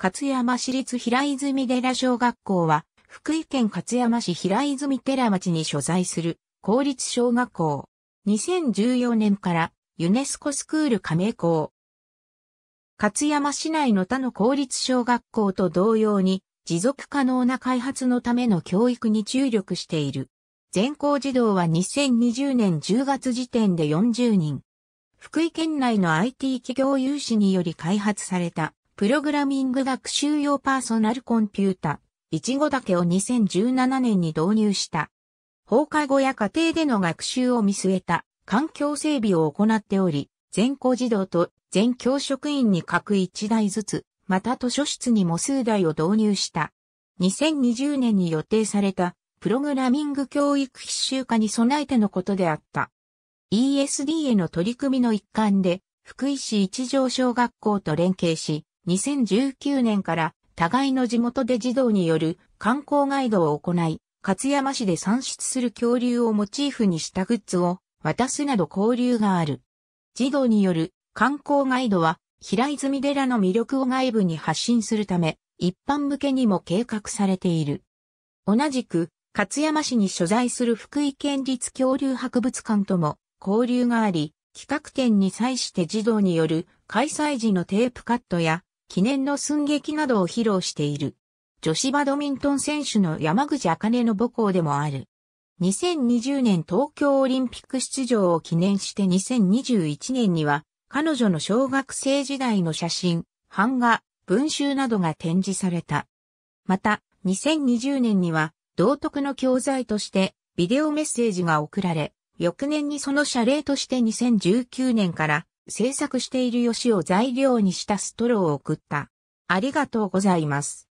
勝山市立平泉寺小学校は、福井県勝山市平泉寺町に所在する公立小学校。2014年からユネスコスクール加盟校。勝山市内の他の公立小学校と同様に、持続可能な開発のための教育に注力している。全校児童は2020年10月時点で40人。福井県内の IT 企業有志により開発されたプログラミング学習用パーソナルコンピュータ、いちごだけを2017年に導入した。放課後や家庭での学習を見据えた環境整備を行っており、全校児童と全教職員に各1台ずつ、また図書室にも数台を導入した。2020年に予定されたプログラミング教育必修化に備えてのことであった。ESD への取り組みの一環で、福井市一条小学校と連携し、2019年から互いの地元で児童による観光ガイドを行い、勝山市で産出する恐竜をモチーフにしたグッズを渡すなど交流がある。児童による観光ガイドは平泉寺の魅力を外部に発信するため、一般向けにも計画されている。同じく、勝山市に所在する福井県立恐竜博物館とも交流があり、企画展に際して児童による開催時のテープカットや記念の寸劇などを披露している。女子バドミントン選手の山口茜の母校でもある。2020年東京オリンピック出場を記念して2021年には、彼女の小学生時代の写真、版画、文集などが展示された。また、2020年には、道徳の教材として、ビデオメッセージが送られ、翌年にその謝礼として2019年から、制作している吉を材料にしたストローを送った。ありがとうございます。